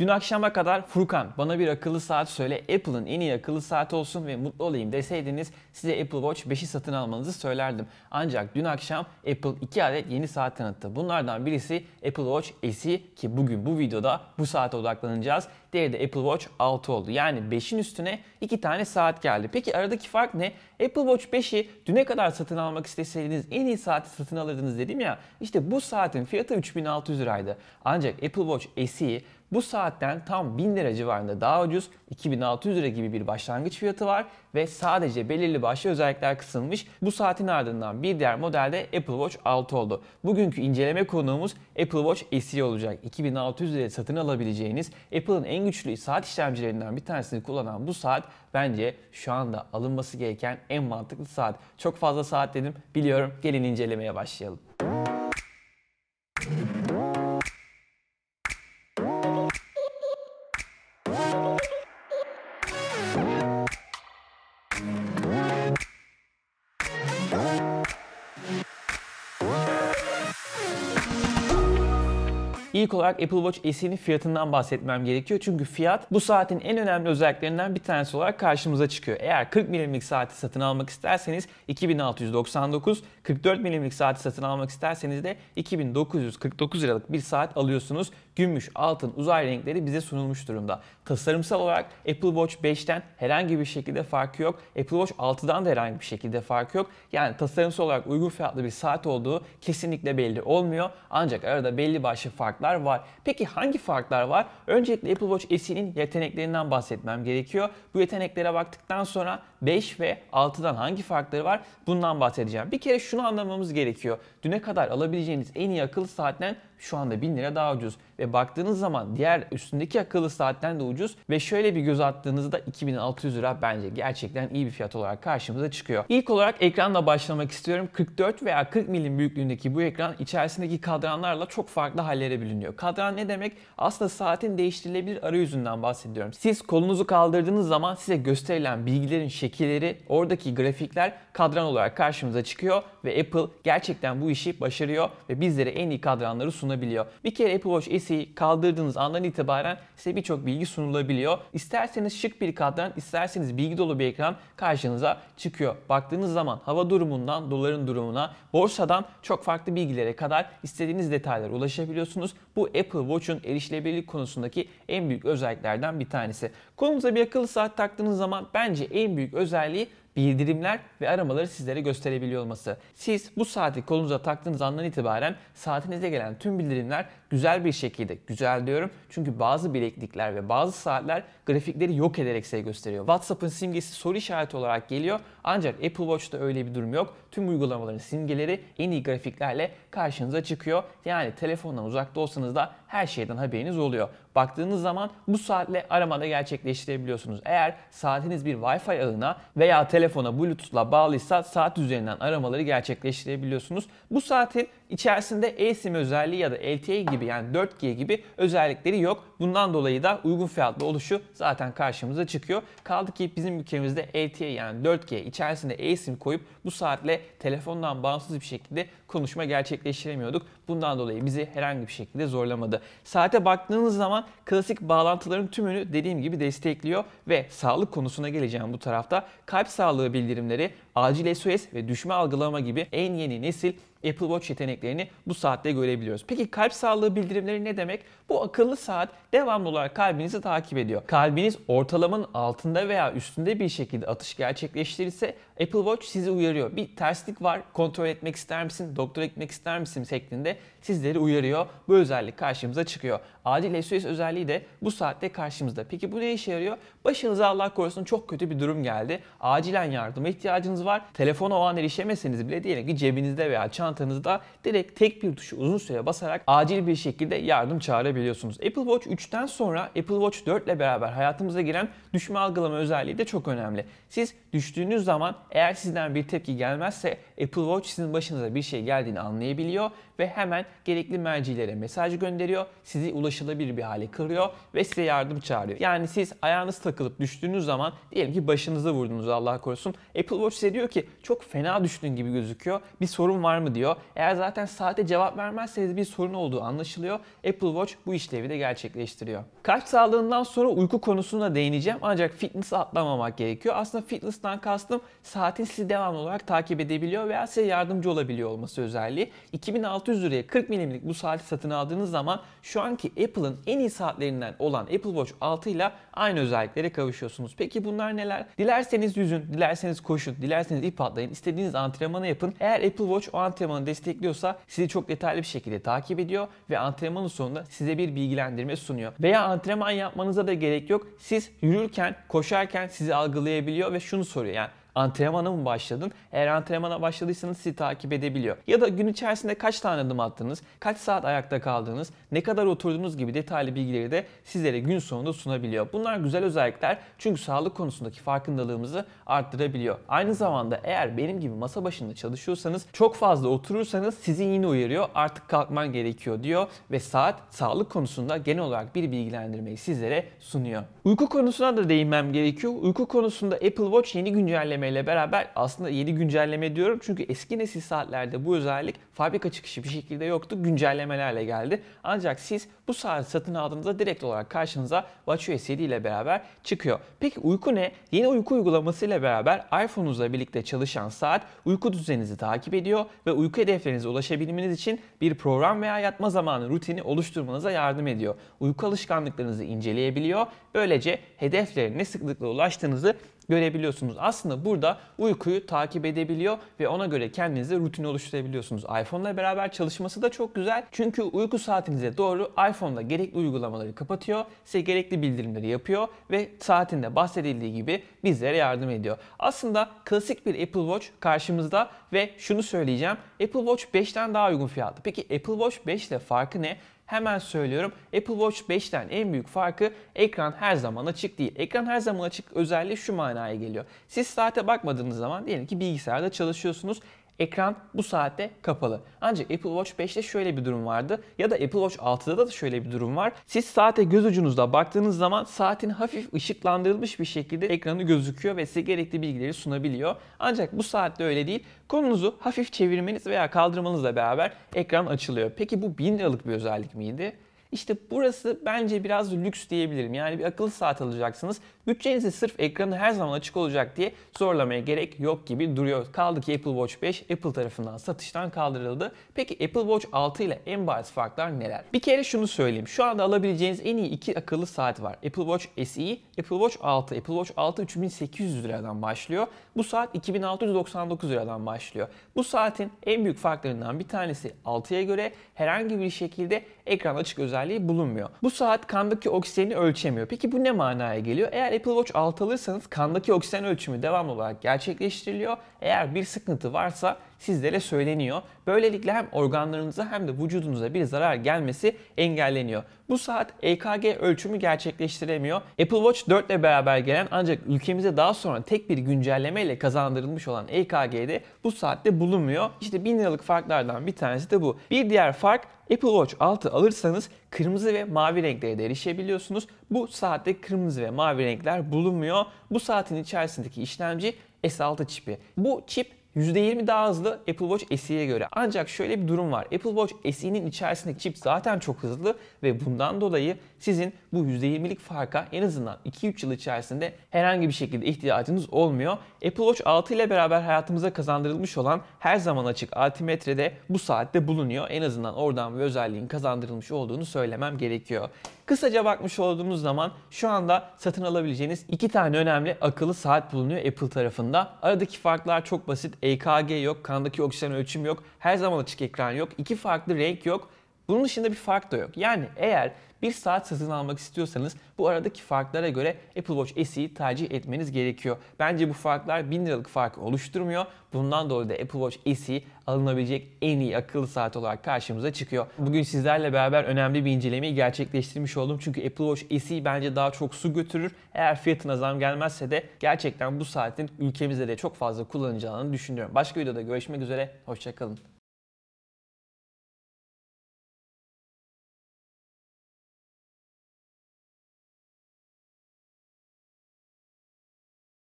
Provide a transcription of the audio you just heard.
Dün akşama kadar Furkan bana bir akıllı saat söyle Apple'ın en iyi akıllı saati olsun ve mutlu olayım deseydiniz size Apple Watch 5'i satın almanızı söylerdim. Ancak dün akşam Apple 2 adet yeni saat tanıttı. Bunlardan birisi Apple Watch SE ki bugün bu videoda bu saate odaklanacağız. Diğeri de Apple Watch 6 oldu. Yani 5'in üstüne 2 tane saat geldi. Peki aradaki fark ne? Apple Watch 5'i düne kadar satın almak isteseydiniz en iyi saati satın alırdınız dedim ya. İşte bu saatin fiyatı 3600 liraydı. Ancak Apple Watch SE bu saatten tam 1000 lira civarında daha ucuz 2600 lira gibi bir başlangıç fiyatı var ve sadece belirli başlı özellikler kısılmış. Bu saatin ardından bir diğer modelde Apple Watch 6 oldu. Bugünkü inceleme konuğumuz Apple Watch SE olacak. 2600 liraya satın alabileceğiniz Apple'ın en güçlü saat işlemcilerinden bir tanesini kullanan bu saat bence şu anda alınması gereken en mantıklı saat. Çok fazla saat dedim biliyorum gelin incelemeye başlayalım. İlk olarak Apple Watch SE'nin fiyatından bahsetmem gerekiyor. Çünkü fiyat bu saatin en önemli özelliklerinden bir tanesi olarak karşımıza çıkıyor. Eğer 40 milimlik saati satın almak isterseniz 2699, 44 milimlik saati satın almak isterseniz de 2949 liralık bir saat alıyorsunuz gümüş, altın, uzay renkleri bize sunulmuş durumda. Tasarımsal olarak Apple Watch 5'ten herhangi bir şekilde farkı yok. Apple Watch 6'dan da herhangi bir şekilde farkı yok. Yani tasarımsal olarak uygun fiyatlı bir saat olduğu kesinlikle belli olmuyor. Ancak arada belli başlı farklar var. Peki hangi farklar var? Öncelikle Apple Watch SE'nin yeteneklerinden bahsetmem gerekiyor. Bu yeteneklere baktıktan sonra 5 ve 6'dan hangi farkları var bundan bahsedeceğim. Bir kere şunu anlamamız gerekiyor. Düne kadar alabileceğiniz en iyi akıllı saatten şu anda 1000 lira daha ucuz. Ve baktığınız zaman diğer üstündeki akıllı saatten de ucuz. Ve şöyle bir göz attığınızda 2600 lira bence gerçekten iyi bir fiyat olarak karşımıza çıkıyor. İlk olarak ekranla başlamak istiyorum. 44 veya 40 milim büyüklüğündeki bu ekran içerisindeki kadranlarla çok farklı hallere bölünüyor. Kadran ne demek? Aslında saatin değiştirilebilir arayüzünden bahsediyorum. Siz kolunuzu kaldırdığınız zaman size gösterilen bilgilerin şekli şekilleri, oradaki grafikler kadran olarak karşımıza çıkıyor ve Apple gerçekten bu işi başarıyor ve bizlere en iyi kadranları sunabiliyor. Bir kere Apple Watch SE'yi kaldırdığınız andan itibaren size birçok bilgi sunulabiliyor. İsterseniz şık bir kadran, isterseniz bilgi dolu bir ekran karşınıza çıkıyor. Baktığınız zaman hava durumundan doların durumuna, borsadan çok farklı bilgilere kadar istediğiniz detaylara ulaşabiliyorsunuz. Bu Apple Watch'un erişilebilirlik konusundaki en büyük özelliklerden bir tanesi. Kolumuza bir akıllı saat taktığınız zaman bence en büyük özelliği bildirimler ve aramaları sizlere gösterebiliyor olması. Siz bu saati kolunuza taktığınız andan itibaren saatinize gelen tüm bildirimler güzel bir şekilde, güzel diyorum çünkü bazı bileklikler ve bazı saatler grafikleri yok ederek size gösteriyor. WhatsApp'ın simgesi soru işareti olarak geliyor ancak Apple Watch'ta öyle bir durum yok. Tüm uygulamaların simgeleri en iyi grafiklerle karşınıza çıkıyor. Yani telefondan uzakta olsanız da her şeyden haberiniz oluyor. Baktığınız zaman bu saatle aramada gerçekleştirebiliyorsunuz. Eğer saatiniz bir Wi-Fi ağına veya telefona Bluetooth'la bağlıysa saat üzerinden aramaları gerçekleştirebiliyorsunuz. Bu saatin içerisinde eSIM özelliği ya da LTE gibi yani 4G gibi özellikleri yok. Bundan dolayı da uygun fiyatlı oluşu zaten karşımıza çıkıyor. Kaldı ki bizim ülkemizde LTE yani 4G içerisinde eSIM koyup bu saatle telefondan bağımsız bir şekilde konuşma gerçekleştiremiyorduk. Bundan dolayı bizi herhangi bir şekilde zorlamadı oldu. Saate baktığınız zaman klasik bağlantıların tümünü dediğim gibi destekliyor ve sağlık konusuna geleceğim bu tarafta kalp sağlığı bildirimleri, acil SOS ve düşme algılama gibi en yeni nesil Apple Watch yeteneklerini bu saatte görebiliyoruz. Peki kalp sağlığı bildirimleri ne demek? Bu akıllı saat devamlı olarak kalbinizi takip ediyor. Kalbiniz ortalamanın altında veya üstünde bir şekilde atış gerçekleştirirse Apple Watch sizi uyarıyor. Bir terslik var, kontrol etmek ister misin, doktora gitmek ister misin şeklinde sizleri uyarıyor. Bu özellik karşımıza çıkıyor. Acil SOS özelliği de bu saatte karşımızda. Peki bu ne işe yarıyor? Başınıza Allah korusun çok kötü bir durum geldi. Acilen yardıma ihtiyacınız var. Telefona o an erişemeseniz bile diyelim ki cebinizde veya çantanızda direkt tek bir tuşu uzun süre basarak acil bir şekilde yardım çağırabiliyorsunuz. Apple Watch 3'ten sonra Apple Watch 4 ile beraber hayatımıza giren düşme algılama özelliği de çok önemli. Siz düştüğünüz zaman eğer sizden bir tepki gelmezse Apple Watch sizin başınıza bir şey geldiğini anlayabiliyor ve hemen gerekli mercilere mesaj gönderiyor. Sizi ulaşabiliyor anlaşılabilir bir hale kırıyor ve size yardım çağırıyor. Yani siz ayağınız takılıp düştüğünüz zaman diyelim ki başınıza vurdunuz Allah korusun. Apple Watch size diyor ki çok fena düştün gibi gözüküyor. Bir sorun var mı diyor. Eğer zaten saate cevap vermezseniz bir sorun olduğu anlaşılıyor. Apple Watch bu işlevi de gerçekleştiriyor. Kalp sağlığından sonra uyku konusunda değineceğim ancak fitness atlamamak gerekiyor. Aslında fitness'tan kastım saatin sizi devamlı olarak takip edebiliyor veya size yardımcı olabiliyor olması özelliği. 2600 liraya 40 milimlik bu saati satın aldığınız zaman şu anki Apple Apple'ın en iyi saatlerinden olan Apple Watch 6 ile aynı özelliklere kavuşuyorsunuz. Peki bunlar neler? Dilerseniz yüzün, dilerseniz koşun, dilerseniz ip atlayın, istediğiniz antrenmanı yapın. Eğer Apple Watch o antrenmanı destekliyorsa sizi çok detaylı bir şekilde takip ediyor ve antrenmanın sonunda size bir bilgilendirme sunuyor. Veya antrenman yapmanıza da gerek yok. Siz yürürken, koşarken sizi algılayabiliyor ve şunu soruyor yani antrenmana mı başladın? Eğer antrenmana başladıysanız sizi takip edebiliyor. Ya da gün içerisinde kaç tane adım attınız, kaç saat ayakta kaldınız, ne kadar oturduğunuz gibi detaylı bilgileri de sizlere gün sonunda sunabiliyor. Bunlar güzel özellikler çünkü sağlık konusundaki farkındalığımızı arttırabiliyor. Aynı zamanda eğer benim gibi masa başında çalışıyorsanız çok fazla oturursanız sizi yine uyarıyor artık kalkman gerekiyor diyor ve saat sağlık konusunda genel olarak bir bilgilendirmeyi sizlere sunuyor. Uyku konusuna da değinmem gerekiyor. Uyku konusunda Apple Watch yeni güncelleme ile beraber aslında yeni güncelleme diyorum çünkü eski nesil saatlerde bu özellik fabrika çıkışı bir şekilde yoktu. Güncellemelerle geldi. Ancak siz bu saati satın aldığınızda direkt olarak karşınıza WatchOS 7 ile beraber çıkıyor. Peki uyku ne? Yeni uyku uygulaması ile beraber iPhone'unuzla birlikte çalışan saat uyku düzeninizi takip ediyor ve uyku hedeflerinize ulaşabilmeniz için bir program veya yatma zamanı rutini oluşturmanıza yardım ediyor. Uyku alışkanlıklarınızı inceleyebiliyor. Böylece hedeflerine sıklıkla ulaştığınızı görebiliyorsunuz. Aslında burada uykuyu takip edebiliyor ve ona göre kendinize rutin oluşturabiliyorsunuz. iPhone'la beraber çalışması da çok güzel. Çünkü uyku saatinize doğru iPhone'da gerekli uygulamaları kapatıyor, size gerekli bildirimleri yapıyor ve saatinde bahsedildiği gibi bizlere yardım ediyor. Aslında klasik bir Apple Watch karşımızda ve şunu söyleyeceğim. Apple Watch 5'ten daha uygun fiyatlı. Peki Apple Watch 5 ile farkı ne? Hemen söylüyorum Apple Watch 5'ten en büyük farkı ekran her zaman açık değil. Ekran her zaman açık özelliği şu manaya geliyor. Siz saate bakmadığınız zaman diyelim ki bilgisayarda çalışıyorsunuz. Ekran bu saatte kapalı. Ancak Apple Watch 5'te şöyle bir durum vardı ya da Apple Watch 6'da da şöyle bir durum var. Siz saate göz ucunuzda baktığınız zaman saatin hafif ışıklandırılmış bir şekilde ekranı gözüküyor ve size gerekli bilgileri sunabiliyor. Ancak bu saatte öyle değil. Kolunuzu hafif çevirmeniz veya kaldırmanızla beraber ekran açılıyor. Peki bu 1000 liralık bir özellik miydi? İşte burası bence biraz lüks diyebilirim. Yani bir akıllı saat alacaksınız Bütçenizi sırf ekranı her zaman açık olacak diye zorlamaya gerek yok gibi duruyor. Kaldı ki Apple Watch 5 Apple tarafından satıştan kaldırıldı. Peki Apple Watch 6 ile en bariz farklar neler? Bir kere şunu söyleyeyim. Şu anda alabileceğiniz en iyi iki akıllı saat var. Apple Watch SE, Apple Watch 6. Apple Watch 6 3800 liradan başlıyor. Bu saat 2699 liradan başlıyor. Bu saatin en büyük farklarından bir tanesi 6'ya göre herhangi bir şekilde ekran açık özelliği bulunmuyor. Bu saat kandaki oksijeni ölçemiyor. Peki bu ne manaya geliyor? Eğer Apple Watch 6 alırsanız kandaki oksijen ölçümü devamlı olarak gerçekleştiriliyor. Eğer bir sıkıntı varsa sizlere söyleniyor. Böylelikle hem organlarınıza hem de vücudunuza bir zarar gelmesi engelleniyor. Bu saat EKG ölçümü gerçekleştiremiyor. Apple Watch 4 ile beraber gelen ancak ülkemize daha sonra tek bir güncelleme ile kazandırılmış olan EKG'de bu saatte bulunmuyor. İşte 1000 liralık farklardan bir tanesi de bu. Bir diğer fark Apple Watch 6 alırsanız kırmızı ve mavi renklere de erişebiliyorsunuz. Bu saatte kırmızı ve mavi renkler bulunmuyor. Bu saatin içerisindeki işlemci S6 çipi. Bu çip %20 daha hızlı Apple Watch SE'ye göre. Ancak şöyle bir durum var. Apple Watch SE'nin içerisindeki çip zaten çok hızlı ve bundan dolayı sizin bu %20'lik farka en azından 2-3 yıl içerisinde herhangi bir şekilde ihtiyacınız olmuyor. Apple Watch 6 ile beraber hayatımıza kazandırılmış olan her zaman açık altimetrede bu saatte bulunuyor. En azından oradan bir özelliğin kazandırılmış olduğunu söylemem gerekiyor. Kısaca bakmış olduğumuz zaman şu anda satın alabileceğiniz iki tane önemli akıllı saat bulunuyor Apple tarafında. Aradaki farklar çok basit. EKG yok, kandaki oksijen ölçüm yok, her zaman açık ekran yok, iki farklı renk yok bunun dışında bir fark da yok. Yani eğer bir saat satın almak istiyorsanız bu aradaki farklara göre Apple Watch SE'yi tercih etmeniz gerekiyor. Bence bu farklar 1000 liralık fark oluşturmuyor. Bundan dolayı da Apple Watch SE alınabilecek en iyi akıllı saat olarak karşımıza çıkıyor. Bugün sizlerle beraber önemli bir incelemeyi gerçekleştirmiş oldum. Çünkü Apple Watch SE bence daha çok su götürür. Eğer fiyatına zam gelmezse de gerçekten bu saatin ülkemizde de çok fazla kullanacağını düşünüyorum. Başka videoda görüşmek üzere. Hoşçakalın.